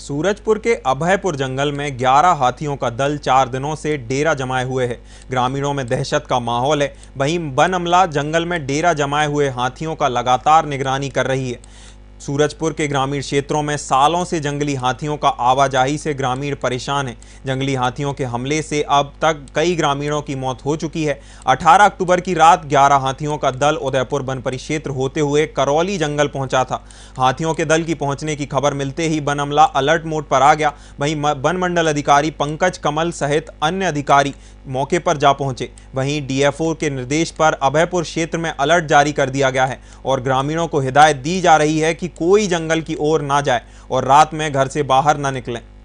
सूरजपुर के अभयपुर जंगल में 11 हाथियों का दल चार दिनों से डेरा जमाए हुए है ग्रामीणों में दहशत का माहौल है वहीं वन अमला जंगल में डेरा जमाए हुए हाथियों का लगातार निगरानी कर रही है सूरजपुर के ग्रामीण क्षेत्रों में सालों से जंगली हाथियों का आवाजाही से ग्रामीण परेशान हैं जंगली हाथियों के हमले से अब तक कई ग्रामीणों की मौत हो चुकी है 18 अक्टूबर की रात 11 हाथियों का दल उदयपुर वन परिक्षेत्र होते हुए करौली जंगल पहुंचा था हाथियों के दल की पहुंचने की खबर मिलते ही वन अमला अलर्ट मोड पर आ गया वहीं वन मंडल अधिकारी पंकज कमल सहित अन्य अधिकारी मौके पर जा पहुंचे वहीं डीएफओ के निर्देश पर अभयपुर क्षेत्र में अलर्ट जारी कर दिया गया है और ग्रामीणों को हिदायत दी जा रही है कि कि कोई जंगल की ओर ना जाए और रात में घर से बाहर ना निकलें